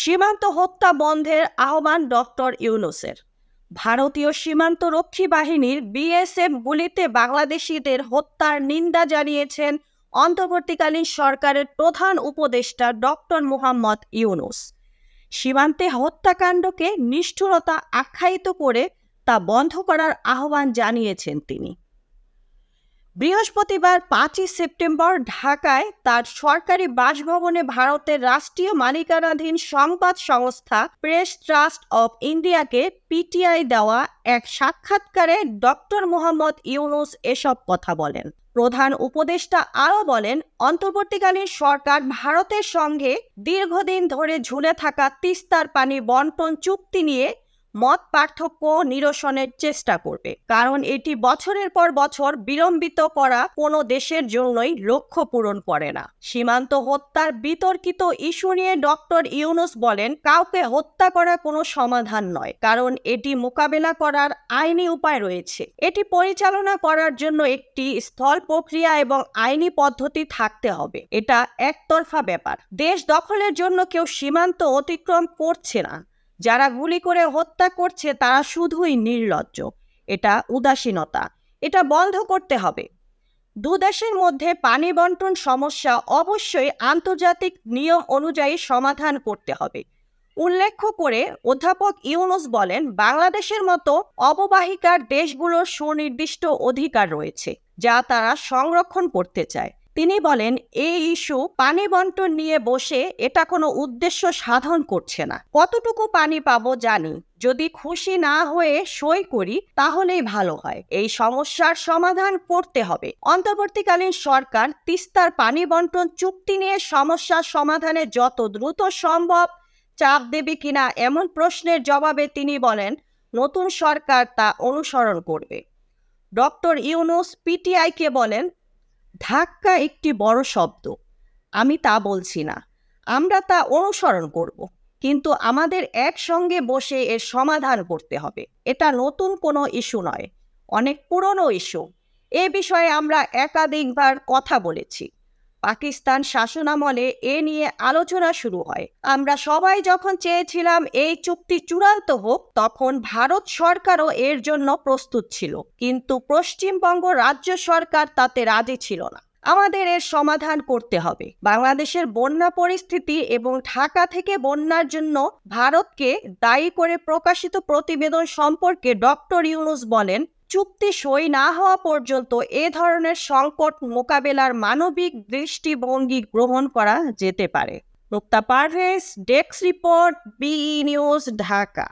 সীমান্ত হত্যা বন্ধের আহ্বান ডক্টর ইউনুসের ভারতীয় সীমান্ত রক্ষী বাহিনীর বিএসএফ গুলিতে বাংলাদেশিদের হত্যার নিন্দা জানিয়েছেন অন্তর্বর্তীকালীন সরকারের প্রধান উপদেষ্টা ডক্টর মুহাম্মদ ইউনুস সীমান্তে হত্যাকাণ্ডকে নিষ্ঠুরতা আখ্যায়িত করে তা বন্ধ করার আহ্বান জানিয়েছেন তিনি বৃহস্পতিবার পাঁচই সেপ্টেম্বর ঢাকায় তার সরকারি বাসভবনে ভারতের রাষ্ট্রীয় মালিকানাধীন সংবাদ সংস্থা প্রেস ট্রাস্ট অব ইন্ডিয়াকে পিটিআই দেওয়া এক সাক্ষাৎকারে ডক্টর মোহাম্মদ ইউনুস এসব কথা বলেন প্রধান উপদেষ্টা আরও বলেন অন্তর্বর্তীকালীন সরকার ভারতের সঙ্গে দীর্ঘদিন ধরে ঝুলে থাকা তিস্তার পানি বন্টন চুক্তি নিয়ে মত পার্থক্য নিরসনের চেষ্টা করবে কারণ এটি বছরের পর বছর বিলম্বিত করা কোনো দেশের জন্যই লক্ষ্য পূরণ করে না সীমান্ত হত্যার বিতর্কিত ইস্যু নিয়ে ডক্টর ইউনুস বলেন কাউকে হত্যা করা কোনো সমাধান নয় কারণ এটি মোকাবেলা করার আইনি উপায় রয়েছে এটি পরিচালনা করার জন্য একটি স্থল প্রক্রিয়া এবং আইনি পদ্ধতি থাকতে হবে এটা একতরফা ব্যাপার দেশ দখলের জন্য কেউ সীমান্ত অতিক্রম করছে না যারা গুলি করে হত্যা করছে তারা শুধুই নির্লজ্জ এটা উদাসীনতা এটা বন্ধ করতে হবে দুদেশের মধ্যে পানি বন্টন সমস্যা অবশ্যই আন্তর্জাতিক নিয়ম অনুযায়ী সমাধান করতে হবে উল্লেখ করে অধ্যাপক ইউনুস বলেন বাংলাদেশের মতো অববাহিকার দেশগুলোর সুনির্দিষ্ট অধিকার রয়েছে যা তারা সংরক্ষণ করতে চায় তিনি বলেন এই ইস্যু পানি বন্টন নিয়ে বসে এটা কোনো উদ্দেশ্য সাধন করছে না কতটুকু পানি পাবো জানি যদি খুশি না হয়ে সই করি তাহলেই ভালো হয় এই সমস্যার সমাধান করতে হবে অন্তর্বর্তীকালীন সরকার তিস্তার পানি বন্টন চুক্তি নিয়ে সমস্যার সমাধানে যত দ্রুত সম্ভব চাপ দেবে কিনা এমন প্রশ্নের জবাবে তিনি বলেন নতুন সরকার তা অনুসরণ করবে ডক্টর ইউনুস পিটিআইকে বলেন ধাক্কা একটি বড় শব্দ আমি তা বলছি না আমরা তা অনুসরণ করব কিন্তু আমাদের একসঙ্গে বসে এর সমাধান করতে হবে এটা নতুন কোনো ইস্যু নয় অনেক পুরনো ইস্যু এ বিষয়ে আমরা একাধিকবার কথা বলেছি পাকিস্তান শাসনামলে এ নিয়ে আলোচনা শুরু হয় আমরা সবাই যখন চেয়েছিলাম এই চুক্তি চূড়ান্ত হোক তখন ভারত সরকারও এর জন্য প্রস্তুত ছিল কিন্তু পশ্চিমবঙ্গ রাজ্য সরকার তাতে রাজি ছিল না আমাদের এর সমাধান করতে হবে বাংলাদেশের বন্যা পরিস্থিতি এবং ঢাকা থেকে বন্যার জন্য ভারতকে দায়ী করে প্রকাশিত প্রতিবেদন সম্পর্কে ডক্টর ইউনুস বলেন চুক্তি সই না হওয়া পর্যন্ত এ ধরনের সংকট মোকাবেলার মানবিক দৃষ্টিভঙ্গি গ্রহণ করা যেতে পারে মুক্তা পারভেজ ডেস্ক রিপোর্ট বিই নিউজ ঢাকা